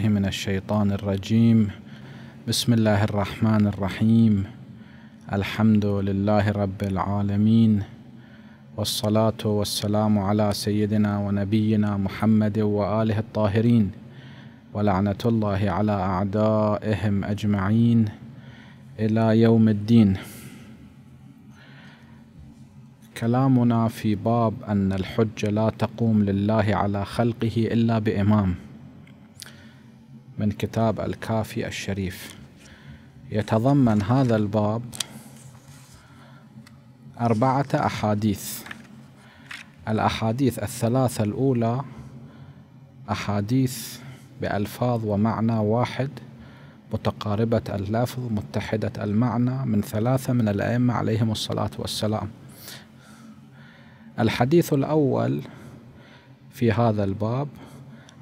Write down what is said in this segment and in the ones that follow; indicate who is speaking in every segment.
Speaker 1: بالله من الشيطان الرجيم بسم الله الرحمن الرحيم الحمد لله رب العالمين والصلاة والسلام على سيدنا ونبينا محمد وآله الطاهرين ولعنة الله على أعدائهم أجمعين إلى يوم الدين كلامنا في باب أن الحج لا تقوم لله على خلقه إلا بإمام من كتاب الكافي الشريف يتضمن هذا الباب أربعة أحاديث الأحاديث الثلاثة الأولى أحاديث بألفاظ ومعنى واحد متقاربة اللفظ متحدة المعنى من ثلاثة من الأئمة عليهم الصلاة والسلام الحديث الأول في هذا الباب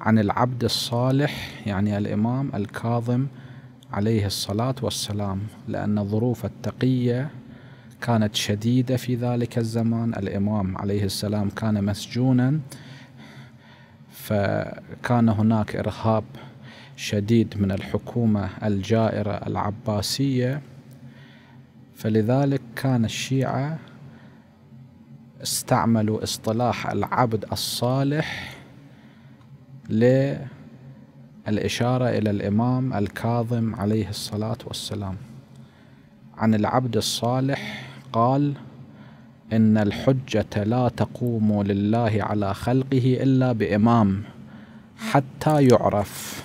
Speaker 1: عن العبد الصالح يعني الإمام الكاظم عليه الصلاة والسلام لأن ظروف التقية كانت شديدة في ذلك الزمان الإمام عليه السلام كان مسجونا فكان هناك إرهاب شديد من الحكومة الجائرة العباسية فلذلك كان الشيعة استعملوا اصطلاح العبد الصالح للإشارة إلى الإمام الكاظم عليه الصلاة والسلام عن العبد الصالح قال إن الحجة لا تقوم لله على خلقه إلا بإمام حتى يعرف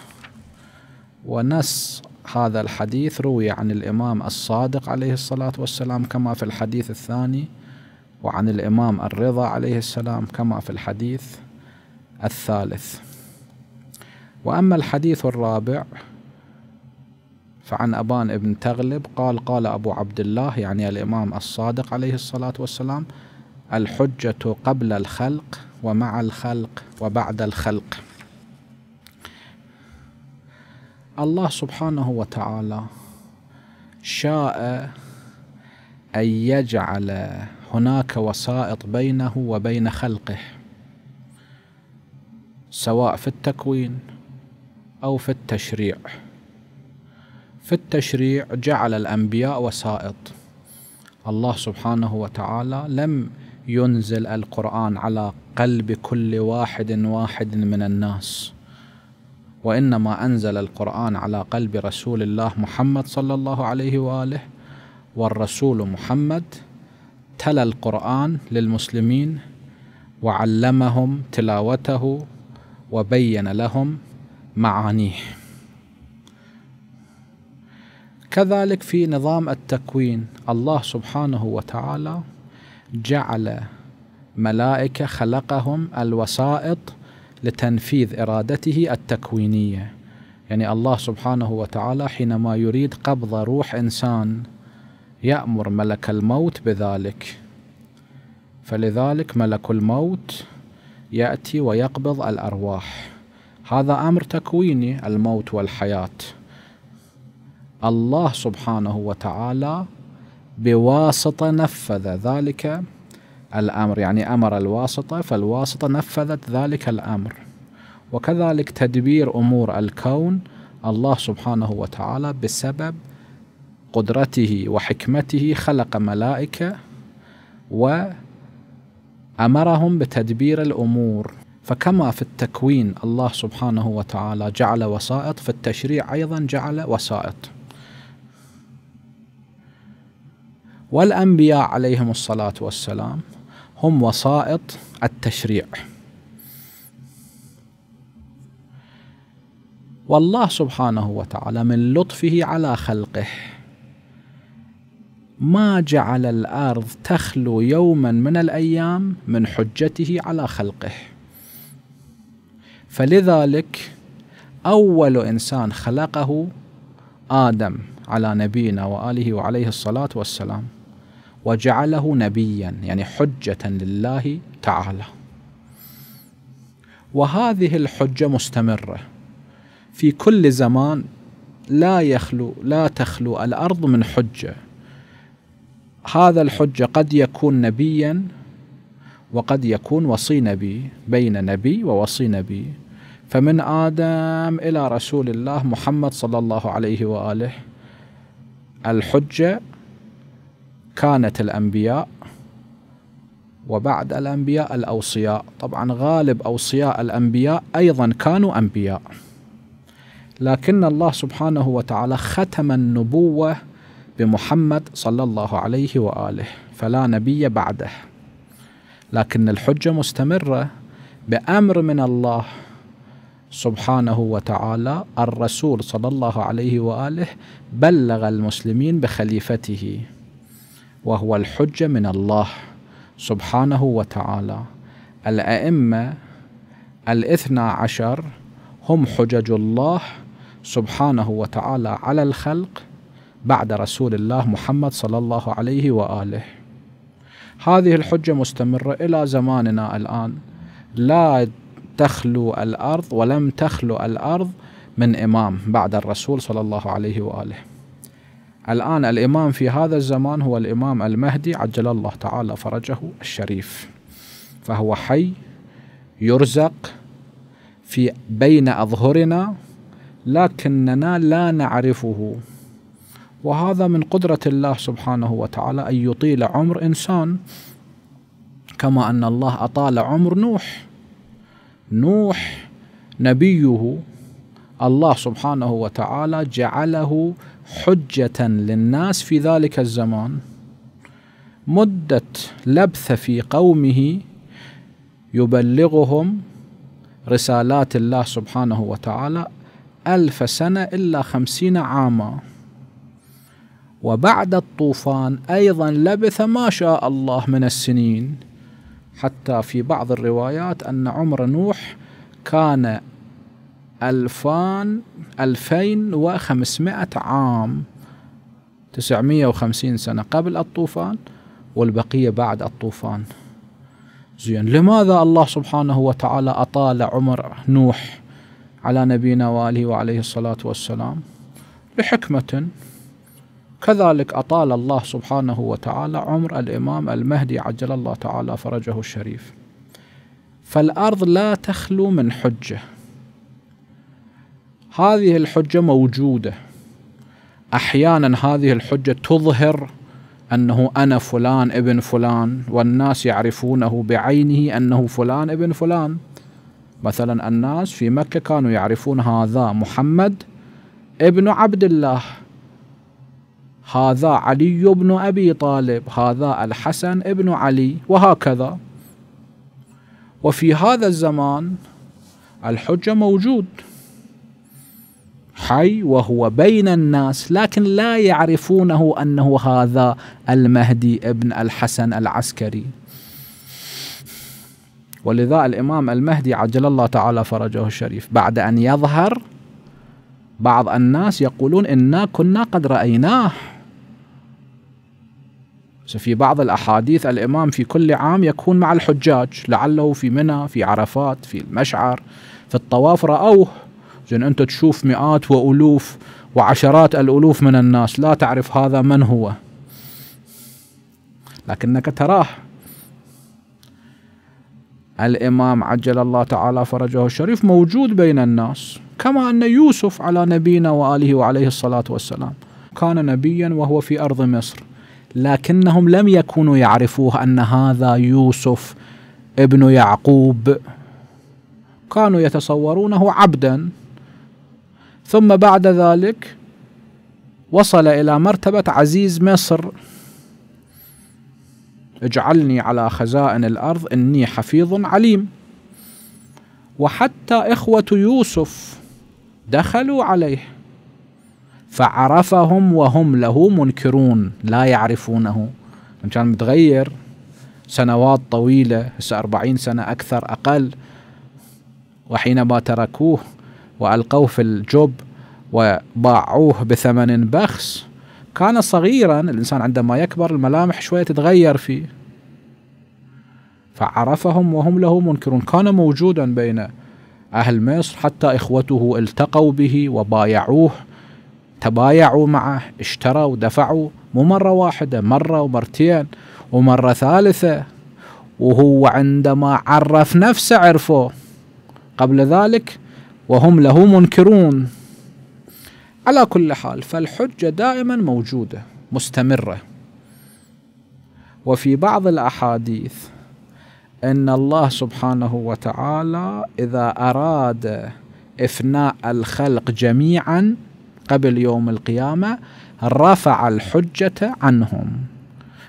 Speaker 1: ونص هذا الحديث روي عن الإمام الصادق عليه الصلاة والسلام كما في الحديث الثاني وعن الإمام الرضا عليه السلام كما في الحديث الثالث وأما الحديث الرابع فعن أبان ابن تغلب قال قال أبو عبد الله يعني الإمام الصادق عليه الصلاة والسلام الحجة قبل الخلق ومع الخلق وبعد الخلق الله سبحانه وتعالى شاء أن يجعل هناك وسائط بينه وبين خلقه سواء في التكوين أو في التشريع في التشريع جعل الأنبياء وسائط الله سبحانه وتعالى لم ينزل القرآن على قلب كل واحد واحد من الناس وإنما أنزل القرآن على قلب رسول الله محمد صلى الله عليه وآله والرسول محمد تلا القرآن للمسلمين وعلمهم تلاوته وبين لهم معانيه كذلك في نظام التكوين الله سبحانه وتعالى جعل ملائكة خلقهم الوسائط لتنفيذ إرادته التكوينية يعني الله سبحانه وتعالى حينما يريد قبض روح إنسان يأمر ملك الموت بذلك فلذلك ملك الموت يأتي ويقبض الأرواح هذا امر تكويني الموت والحياه الله سبحانه وتعالى بواسطه نفذ ذلك الامر يعني امر الواسطه فالواسطه نفذت ذلك الامر وكذلك تدبير امور الكون الله سبحانه وتعالى بسبب قدرته وحكمته خلق ملائكه وامرهم بتدبير الامور فكما في التكوين الله سبحانه وتعالى جعل وسائط في التشريع أيضا جعل وسائط والأنبياء عليهم الصلاة والسلام هم وسائط التشريع والله سبحانه وتعالى من لطفه على خلقه ما جعل الارض تخلو يوما من الايام من حجته على خلقه فلذلك أول إنسان خلقه آدم على نبينا وآله وعليه الصلاة والسلام وجعله نبيا يعني حجة لله تعالى وهذه الحجة مستمرة في كل زمان لا يخلو لا تخلو الأرض من حجة هذا الحجة قد يكون نبيا وقد يكون وصي نبي بين نبي ووصي نبي فمن آدم إلى رسول الله محمد صلى الله عليه وآله الحجة كانت الأنبياء وبعد الأنبياء الأوصياء طبعا غالب أوصياء الأنبياء أيضا كانوا أنبياء لكن الله سبحانه وتعالى ختم النبوة بمحمد صلى الله عليه وآله فلا نبي بعده لكن الحجة مستمرة بأمر من الله سبحانه وتعالى الرسول صلى الله عليه واله بلغ المسلمين بخليفته وهو الحجه من الله سبحانه وتعالى الائمه الاثنى عشر هم حجج الله سبحانه وتعالى على الخلق بعد رسول الله محمد صلى الله عليه واله هذه الحجه مستمره الى زماننا الان لا تخلو الأرض ولم تخلو الأرض من إمام بعد الرسول صلى الله عليه وآله الآن الإمام في هذا الزمان هو الإمام المهدي عجل الله تعالى فرجه الشريف فهو حي يرزق في بين أظهرنا لكننا لا نعرفه وهذا من قدرة الله سبحانه وتعالى أن يطيل عمر إنسان كما أن الله أطال عمر نوح نوح نبيه الله سبحانه وتعالى جعله حجة للناس في ذلك الزمان مدة لبث في قومه يبلغهم رسالات الله سبحانه وتعالى ألف سنة إلا خمسين عاما وبعد الطوفان أيضا لبث ما شاء الله من السنين حتى في بعض الروايات أن عمر نوح كان ألفان ألفين وخمسمائة عام تسعمية وخمسين سنة قبل الطوفان والبقية بعد الطوفان زين لماذا الله سبحانه وتعالى أطال عمر نوح على نبينا وآله وعليه الصلاة والسلام لحكمة كذلك أطال الله سبحانه وتعالى عمر الإمام المهدي عجل الله تعالى فرجه الشريف فالأرض لا تخلو من حجة هذه الحجة موجودة أحيانا هذه الحجة تظهر أنه أنا فلان ابن فلان والناس يعرفونه بعينه أنه فلان ابن فلان مثلا الناس في مكة كانوا يعرفون هذا محمد ابن عبد الله هذا علي بن أبي طالب هذا الحسن بن علي وهكذا وفي هذا الزمان الحجة موجود حي وهو بين الناس لكن لا يعرفونه أنه هذا المهدي ابن الحسن العسكري ولذا الإمام المهدي عجل الله تعالى فرجه الشريف بعد أن يظهر بعض الناس يقولون إنا كنا قد رأيناه في بعض الأحاديث الإمام في كل عام يكون مع الحجاج لعله في منى في عرفات في المشعر في الطواف رأوه زين أنت تشوف مئات وألوف وعشرات الألوف من الناس لا تعرف هذا من هو لكنك تراه الإمام عجل الله تعالى فرجه الشريف موجود بين الناس كما أن يوسف على نبينا وآله وعليه الصلاة والسلام كان نبيا وهو في أرض مصر لكنهم لم يكونوا يعرفوه ان هذا يوسف ابن يعقوب كانوا يتصورونه عبدا ثم بعد ذلك وصل الى مرتبه عزيز مصر اجعلني على خزائن الارض اني حفيظ عليم وحتى اخوه يوسف دخلوا عليه فعرفهم وهم له منكرون لا يعرفونه كان متغير سنوات طويلة هسه أربعين سنة أكثر أقل وحينما تركوه وألقوه في الجب وباعوه بثمن بخس كان صغيرا الإنسان عندما يكبر الملامح شوية تتغير فيه فعرفهم وهم له منكرون كان موجودا بين أهل مصر حتى إخوته التقوا به وبايعوه تبايعوا معه اشتروا ودفعوا مو مرة واحدة مرة ومرتين ومرة ثالثة وهو عندما عرف نفسه عرفوه قبل ذلك وهم له منكرون على كل حال فالحجة دائما موجودة مستمرة وفي بعض الأحاديث أن الله سبحانه وتعالى إذا أراد إفناء الخلق جميعا قبل يوم القيامة رفع الحجة عنهم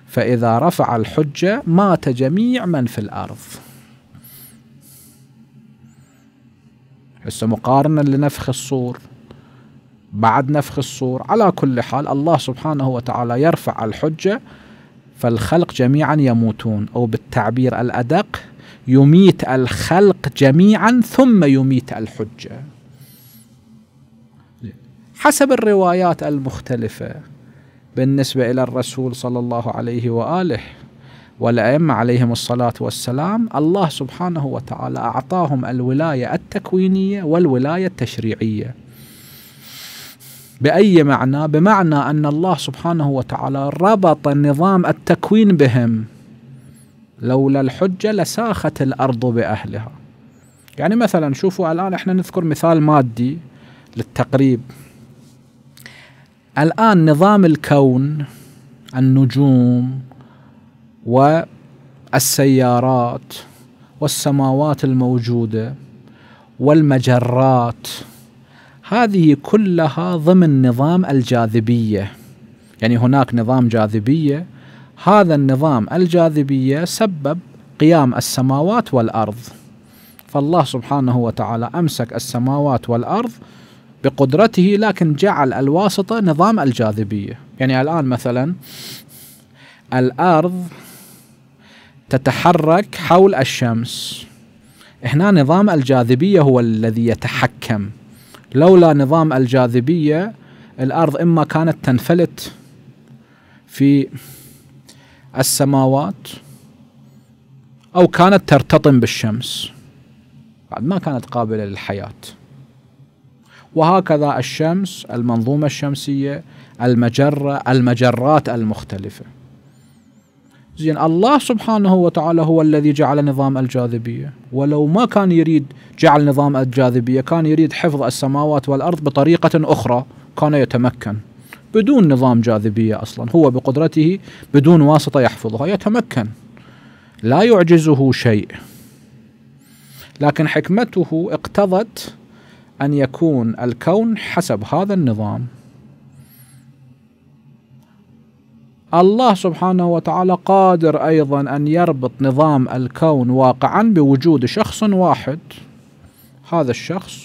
Speaker 1: فإذا رفع الحجة مات جميع من في الأرض هسه مقارنة لنفخ الصور بعد نفخ الصور على كل حال الله سبحانه وتعالى يرفع الحجة فالخلق جميعا يموتون أو بالتعبير الأدق يميت الخلق جميعا ثم يميت الحجه حسب الروايات المختلفة بالنسبة إلى الرسول صلى الله عليه وآله والأئمة عليهم الصلاة والسلام الله سبحانه وتعالى أعطاهم الولاية التكوينية والولاية التشريعية بأي معنى؟ بمعنى أن الله سبحانه وتعالى ربط نظام التكوين بهم لولا الحجة لساخت الأرض بأهلها يعني مثلا شوفوا الآن احنا نذكر مثال مادي للتقريب الآن نظام الكون النجوم والسيارات والسماوات الموجودة والمجرات هذه كلها ضمن نظام الجاذبية يعني هناك نظام جاذبية هذا النظام الجاذبية سبب قيام السماوات والأرض فالله سبحانه وتعالى أمسك السماوات والأرض بقدرته لكن جعل الواسطة نظام الجاذبية يعني الآن مثلا الأرض تتحرك حول الشمس هنا نظام الجاذبية هو الذي يتحكم لولا نظام الجاذبية الأرض إما كانت تنفلت في السماوات أو كانت ترتطم بالشمس بعد ما كانت قابلة للحياة وهكذا الشمس المنظومة الشمسية المجرة المجرات المختلفة زين الله سبحانه وتعالى هو الذي جعل نظام الجاذبية ولو ما كان يريد جعل نظام الجاذبية كان يريد حفظ السماوات والأرض بطريقة أخرى كان يتمكن بدون نظام جاذبية أصلا هو بقدرته بدون واسطة يحفظها يتمكن لا يعجزه شيء لكن حكمته اقتضت أن يكون الكون حسب هذا النظام الله سبحانه وتعالى قادر أيضا أن يربط نظام الكون واقعا بوجود شخص واحد هذا الشخص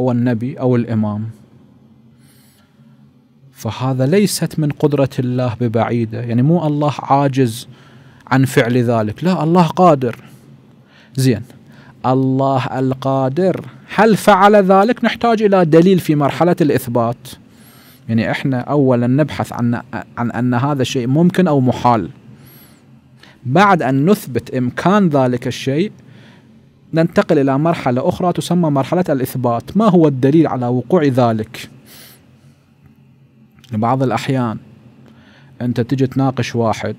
Speaker 1: هو النبي أو الإمام فهذا ليست من قدرة الله ببعيدة يعني مو الله عاجز عن فعل ذلك لا الله قادر زين الله القادر هل فعل ذلك نحتاج إلى دليل في مرحلة الإثبات يعني إحنا أولا نبحث عن, عن أن هذا الشيء ممكن أو محال بعد أن نثبت إمكان ذلك الشيء ننتقل إلى مرحلة أخرى تسمى مرحلة الإثبات ما هو الدليل على وقوع ذلك بعض الأحيان أنت تجي تناقش واحد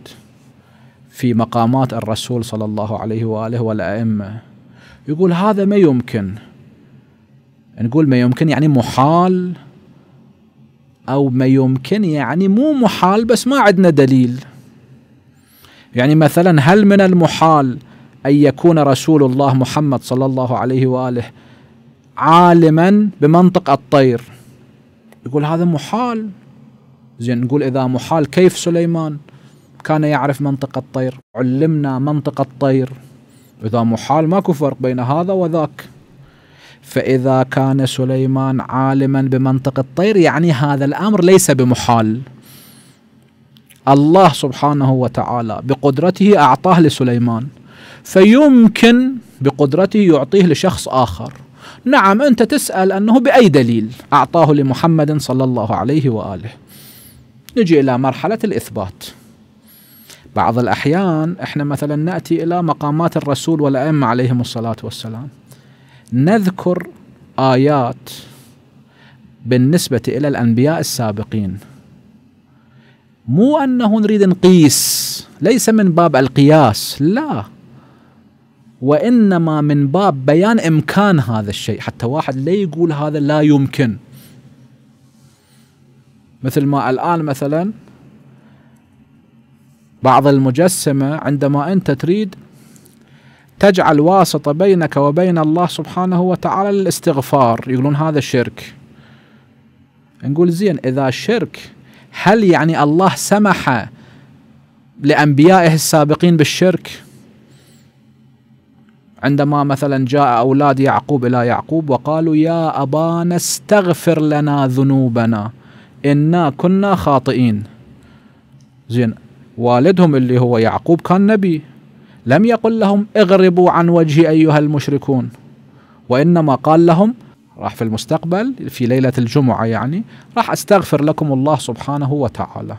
Speaker 1: في مقامات الرسول صلى الله عليه وآله والأئمة يقول هذا ما يمكن نقول ما يمكن يعني محال أو ما يمكن يعني مو محال بس ما عندنا دليل يعني مثلا هل من المحال أن يكون رسول الله محمد صلى الله عليه وآله عالما بمنطق الطير يقول هذا محال زين نقول إذا محال كيف سليمان كان يعرف منطق الطير علمنا منطق الطير إذا محال ماكو فرق بين هذا وذاك فإذا كان سليمان عالما بمنطق الطير يعني هذا الأمر ليس بمحال الله سبحانه وتعالى بقدرته أعطاه لسليمان فيمكن بقدرته يعطيه لشخص آخر نعم أنت تسأل أنه بأي دليل أعطاه لمحمد صلى الله عليه وآله نجي إلى مرحلة الإثبات بعض الأحيان إحنا مثلا نأتي إلى مقامات الرسول والأئمة عليهم الصلاة والسلام نذكر آيات بالنسبة إلى الأنبياء السابقين مو أنه نريد نقيس ليس من باب القياس لا وإنما من باب بيان إمكان هذا الشيء حتى واحد لا يقول هذا لا يمكن مثل ما الآن مثلا بعض المجسمة عندما أنت تريد تجعل واسطة بينك وبين الله سبحانه وتعالى للاستغفار يقولون هذا شرك نقول زين إذا شرك هل يعني الله سمح لأنبيائه السابقين بالشرك عندما مثلا جاء أولاد يعقوب إلى يعقوب وقالوا يا أبانا استغفر لنا ذنوبنا إنا كنا خاطئين زين والدهم اللي هو يعقوب كان نبي لم يقل لهم اغربوا عن وجهي أيها المشركون وإنما قال لهم راح في المستقبل في ليلة الجمعة يعني راح أستغفر لكم الله سبحانه وتعالى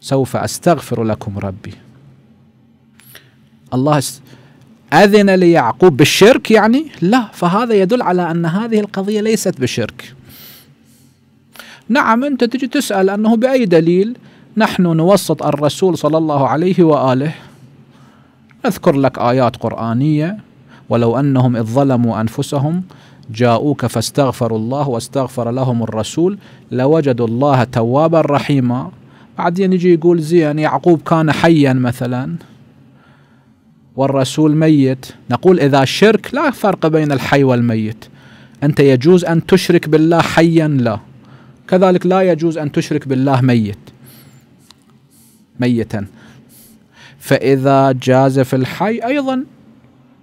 Speaker 1: سوف أستغفر لكم ربي الله أذن ليعقوب بالشرك يعني لا فهذا يدل على أن هذه القضية ليست بشرك نعم أنت تجي تسأل أنه بأي دليل نحن نوسط الرسول صلى الله عليه وآله أذكر لك آيات قرآنية ولو أنهم إذ ظلموا أنفسهم جاءوك فاستغفروا الله واستغفر لهم الرسول لوجدوا الله توابا رحيما بعدين يجي يقول زين يعقوب كان حيا مثلا والرسول ميت نقول إذا شرك لا فرق بين الحي والميت أنت يجوز أن تشرك بالله حيا لا كذلك لا يجوز أن تشرك بالله ميت ميتا فإذا جاز في الحي أيضا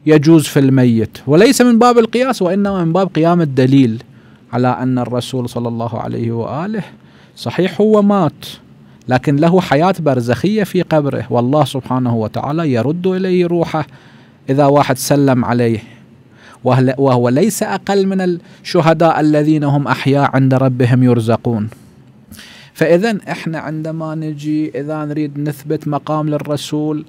Speaker 1: يجوز في الميت وليس من باب القياس وإنما من باب قيام الدليل على أن الرسول صلى الله عليه وآله صحيح هو مات لكن له حياة برزخية في قبره والله سبحانه وتعالى يرد إليه روحه إذا واحد سلم عليه وهو ليس أقل من الشهداء الذين هم أحياء عند ربهم يرزقون فإذا إحنا عندما نجي إذا نريد نثبت مقام للرسول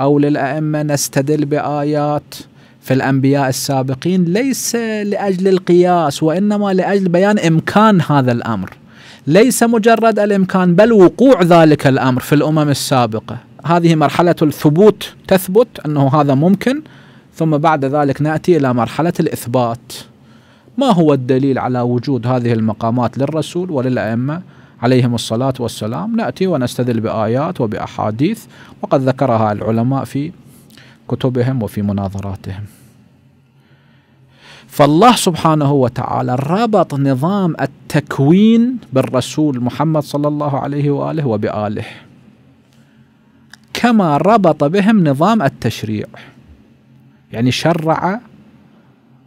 Speaker 1: أو للأئمة نستدل بآيات في الأنبياء السابقين ليس لأجل القياس وإنما لأجل بيان إمكان هذا الأمر ليس مجرد الإمكان بل وقوع ذلك الأمر في الأمم السابقة هذه مرحلة الثبوت تثبت أنه هذا ممكن ثم بعد ذلك نأتي إلى مرحلة الإثبات ما هو الدليل على وجود هذه المقامات للرسول وللأئمة عليهم الصلاة والسلام نأتي ونستدل بآيات وبأحاديث وقد ذكرها العلماء في كتبهم وفي مناظراتهم فالله سبحانه وتعالى ربط نظام التكوين بالرسول محمد صلى الله عليه واله وباله كما ربط بهم نظام التشريع يعني شرع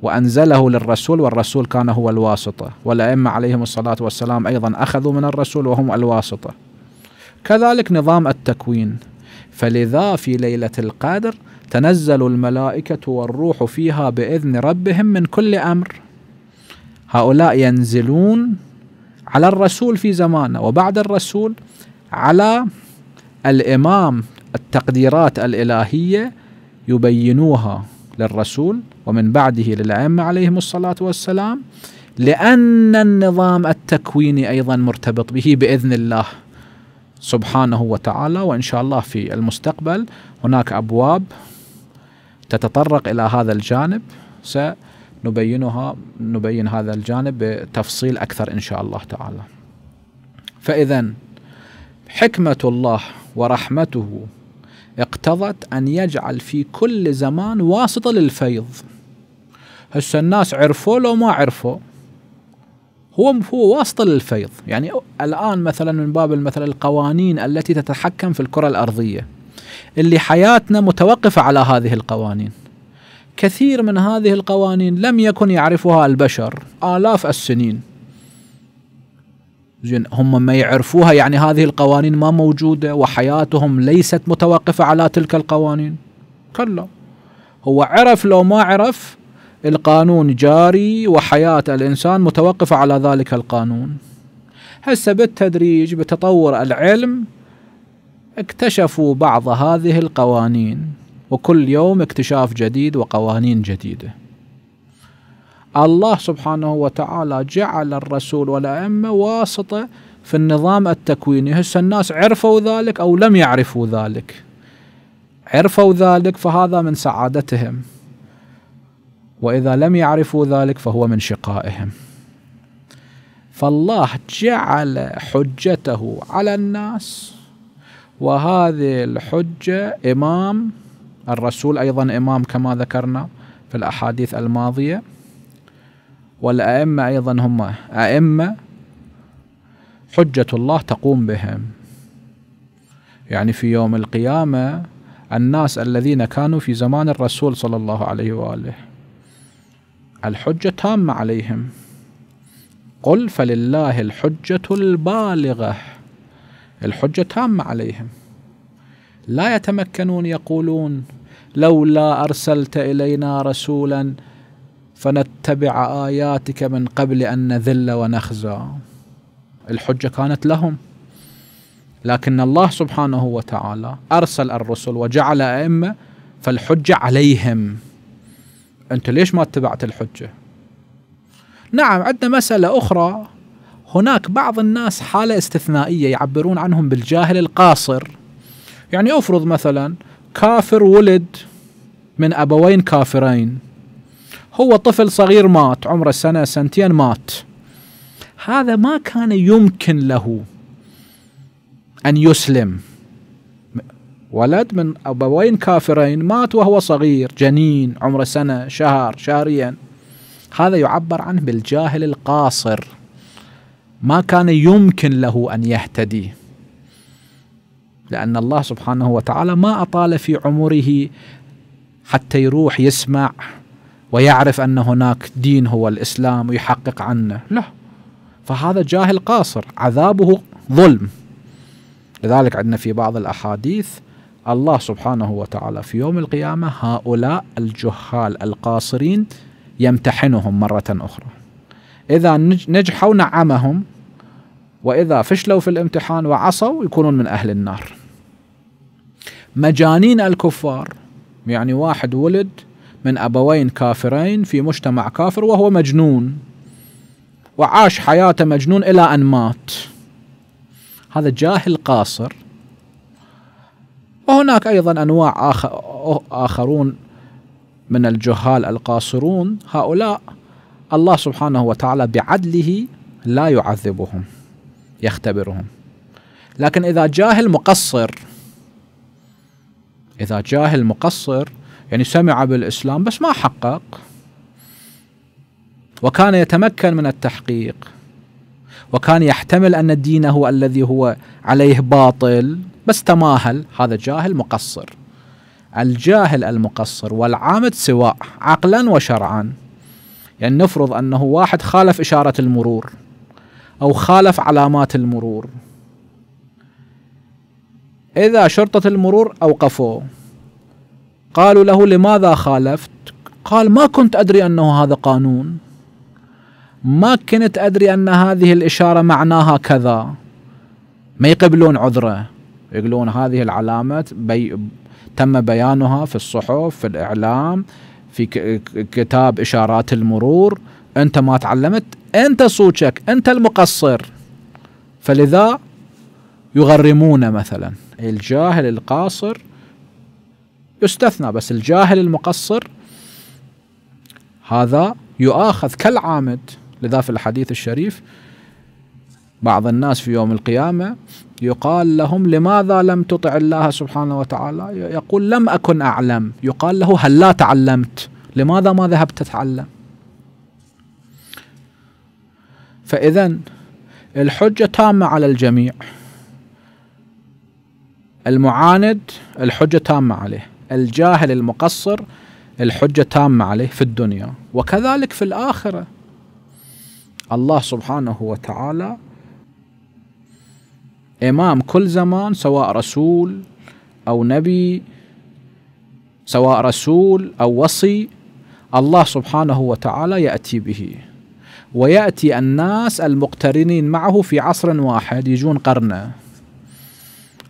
Speaker 1: وأنزله للرسول والرسول كان هو الواسطة والأئمة عليهم الصلاة والسلام أيضا أخذوا من الرسول وهم الواسطة كذلك نظام التكوين فلذا في ليلة القدر تنزل الملائكة والروح فيها بإذن ربهم من كل أمر هؤلاء ينزلون على الرسول في زمانه وبعد الرسول على الإمام التقديرات الإلهية يبينوها للرسول ومن بعده للأئمة عليهم الصلاة والسلام لأن النظام التكويني أيضا مرتبط به بإذن الله سبحانه وتعالى وإن شاء الله في المستقبل هناك أبواب تتطرق إلى هذا الجانب سنبينها نبين هذا الجانب بتفصيل أكثر إن شاء الله تعالى فإذا حكمة الله ورحمته اقتضت أن يجعل في كل زمان واسطة للفيض هسه الناس عرفوا لو ما عرفوا هو هو واسطة للفيض يعني الآن مثلا من باب المثل القوانين التي تتحكم في الكرة الأرضية اللي حياتنا متوقفة على هذه القوانين كثير من هذه القوانين لم يكن يعرفها البشر آلاف السنين زين هم ما يعرفوها يعني هذه القوانين ما موجوده وحياتهم ليست متوقفه على تلك القوانين كلا هو عرف لو ما عرف القانون جاري وحياه الانسان متوقفه على ذلك القانون هسه بالتدريج بتطور العلم اكتشفوا بعض هذه القوانين وكل يوم اكتشاف جديد وقوانين جديده الله سبحانه وتعالى جعل الرسول والأئمة واسطة في النظام التكويني هسه الناس عرفوا ذلك أو لم يعرفوا ذلك عرفوا ذلك فهذا من سعادتهم وإذا لم يعرفوا ذلك فهو من شقائهم فالله جعل حجته على الناس وهذه الحجة إمام الرسول أيضا إمام كما ذكرنا في الأحاديث الماضية والأئمة أيضا هم أئمة حجة الله تقوم بهم يعني في يوم القيامة الناس الذين كانوا في زمان الرسول صلى الله عليه وآله الحجة تامة عليهم قل فلله الحجة البالغة الحجة تامة عليهم لا يتمكنون يقولون لولا أرسلت إلينا رسولا فنتبع آياتك من قبل أن نذل ونخزى الحجة كانت لهم لكن الله سبحانه وتعالى أرسل الرسل وجعل أئمة فالحجة عليهم أنت ليش ما اتبعت الحجة نعم عندنا مسألة أخرى هناك بعض الناس حالة استثنائية يعبرون عنهم بالجاهل القاصر يعني أفرض مثلا كافر ولد من أبوين كافرين هو طفل صغير مات عمره سنة سنتين مات هذا ما كان يمكن له أن يسلم ولد من أبوين كافرين مات وهو صغير جنين عمره سنة شهر شهرين هذا يعبر عنه بالجاهل القاصر ما كان يمكن له أن يهتدي لأن الله سبحانه وتعالى ما أطال في عمره حتى يروح يسمع ويعرف أن هناك دين هو الإسلام ويحقق عنه لا فهذا جاهل قاصر عذابه ظلم لذلك عندنا في بعض الأحاديث الله سبحانه وتعالى في يوم القيامة هؤلاء الجهال القاصرين يمتحنهم مرة أخرى إذا نجحوا نعمهم وإذا فشلوا في الامتحان وعصوا يكونون من أهل النار مجانين الكفار يعني واحد ولد من أبوين كافرين في مجتمع كافر وهو مجنون وعاش حياة مجنون إلى أن مات هذا جاهل قاصر وهناك أيضا أنواع آخر آخرون من الجهال القاصرون هؤلاء الله سبحانه وتعالى بعدله لا يعذبهم يختبرهم لكن إذا جاهل مقصر إذا جاهل مقصر يعني سمع بالإسلام بس ما حقق وكان يتمكن من التحقيق وكان يحتمل أن الدين هو الذي هو عليه باطل بس تماهل هذا جاهل مقصر الجاهل المقصر والعامد سواء عقلا وشرعا يعني نفرض أنه واحد خالف إشارة المرور أو خالف علامات المرور إذا شرطة المرور أوقفوه قالوا له لماذا خالفت قال ما كنت أدري أنه هذا قانون ما كنت أدري أن هذه الإشارة معناها كذا ما يقبلون عذره يقولون هذه العلامة بي تم بيانها في الصحف في الإعلام في كتاب إشارات المرور أنت ما تعلمت أنت صوتك أنت المقصر فلذا يغرمون مثلا الجاهل القاصر يستثنى بس الجاهل المقصر هذا يؤاخذ كالعامد لذا في الحديث الشريف بعض الناس في يوم القيامة يقال لهم لماذا لم تطع الله سبحانه وتعالى يقول لم أكن أعلم يقال له هل لا تعلمت لماذا ما ذهبت تتعلم فإذا الحجة تامة على الجميع المعاند الحجة تامة عليه الجاهل المقصر الحجة تامة عليه في الدنيا وكذلك في الآخرة الله سبحانه وتعالى إمام كل زمان سواء رسول أو نبي سواء رسول أو وصي الله سبحانه وتعالى يأتي به ويأتي الناس المقترنين معه في عصر واحد يجون قرنه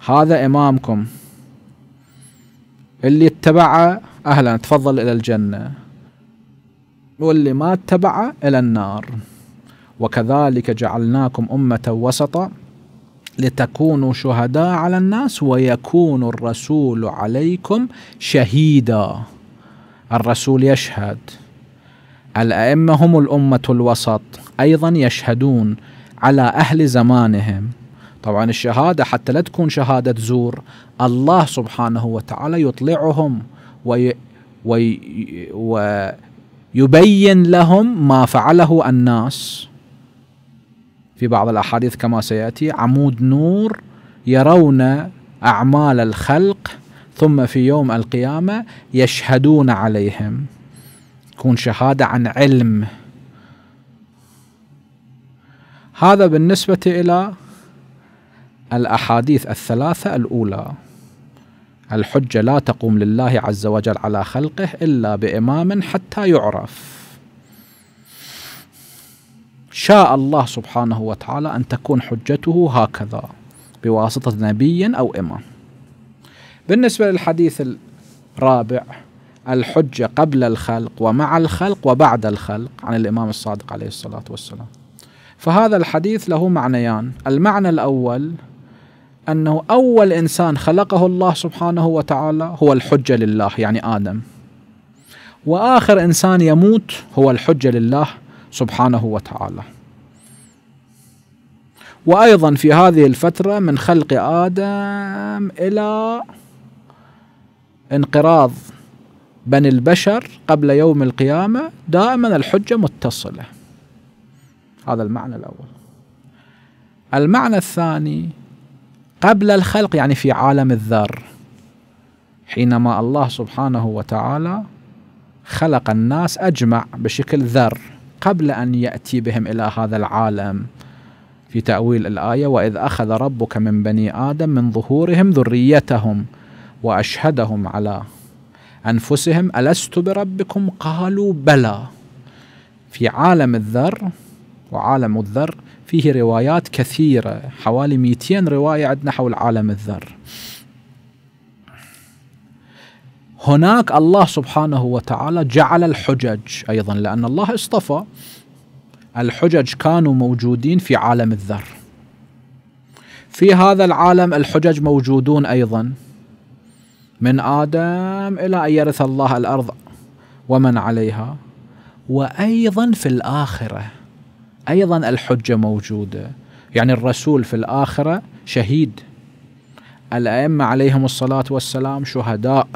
Speaker 1: هذا إمامكم اللي اتبعه أهلا تفضل إلى الجنة واللي ما اتبعه إلى النار وكذلك جعلناكم أمة وسطا لتكونوا شهداء على الناس ويكون الرسول عليكم شهيدا الرسول يشهد الأئمة هم الأمة الوسط أيضا يشهدون على أهل زمانهم طبعا الشهادة حتى لا تكون شهادة زور الله سبحانه وتعالى يطلعهم وي وي ويبين لهم ما فعله الناس في بعض الأحاديث كما سيأتي عمود نور يرون أعمال الخلق ثم في يوم القيامة يشهدون عليهم تكون شهادة عن علم هذا بالنسبة إلى الأحاديث الثلاثة الأولى الحجة لا تقوم لله عز وجل على خلقه إلا بإمام حتى يعرف شاء الله سبحانه وتعالى أن تكون حجته هكذا بواسطة نبي أو إمام بالنسبة للحديث الرابع الحجة قبل الخلق ومع الخلق وبعد الخلق عن الإمام الصادق عليه الصلاة والسلام فهذا الحديث له معنيان المعنى الأول أنه أول إنسان خلقه الله سبحانه وتعالى هو الحجة لله يعني آدم وآخر إنسان يموت هو الحجة لله سبحانه وتعالى وأيضا في هذه الفترة من خلق آدم إلى انقراض بني البشر قبل يوم القيامة دائما الحجة متصلة هذا المعنى الأول المعنى الثاني قبل الخلق يعني في عالم الذر حينما الله سبحانه وتعالى خلق الناس أجمع بشكل ذر قبل أن يأتي بهم إلى هذا العالم في تأويل الآية وإذ أخذ ربك من بني آدم من ظهورهم ذريتهم وأشهدهم على أنفسهم ألست بربكم قالوا بلى في عالم الذر وعالم الذر فيه روايات كثيرة حوالي 200 رواية عندنا حول عالم الذر هناك الله سبحانه وتعالى جعل الحجج أيضا لأن الله اصطفى الحجج كانوا موجودين في عالم الذر في هذا العالم الحجج موجودون أيضا من آدم إلى أن يرث الله الأرض ومن عليها وأيضا في الآخرة ايضا الحجه موجوده يعني الرسول في الاخره شهيد الائمه عليهم الصلاه والسلام شهداء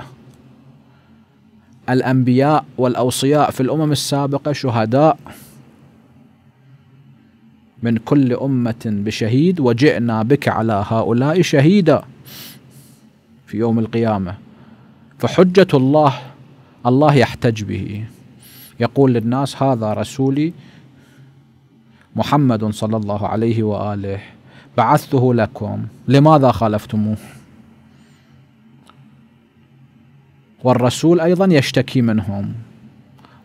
Speaker 1: الانبياء والاوصياء في الامم السابقه شهداء من كل امه بشهيد وجئنا بك على هؤلاء شهيدا في يوم القيامه فحجه الله الله يحتج به يقول للناس هذا رسولي محمد صلى الله عليه واله بعثته لكم لماذا خالفتموه والرسول ايضا يشتكي منهم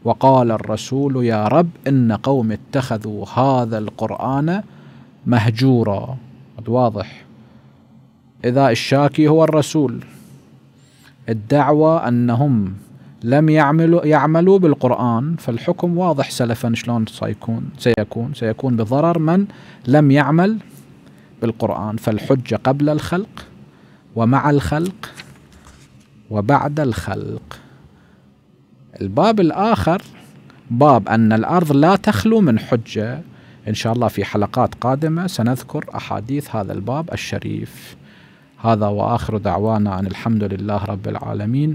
Speaker 1: وقال الرسول يا رب ان قوم اتخذوا هذا القران مهجورا واضح اذا الشاكي هو الرسول الدعوى انهم لم يعملوا يعملوا بالقرآن فالحكم واضح سلفا شلون سيكون سيكون سيكون بضرر من لم يعمل بالقرآن فالحجة قبل الخلق ومع الخلق وبعد الخلق الباب الآخر باب أن الأرض لا تخلو من حجة إن شاء الله في حلقات قادمة سنذكر أحاديث هذا الباب الشريف هذا وآخر دعوانا أن الحمد لله رب العالمين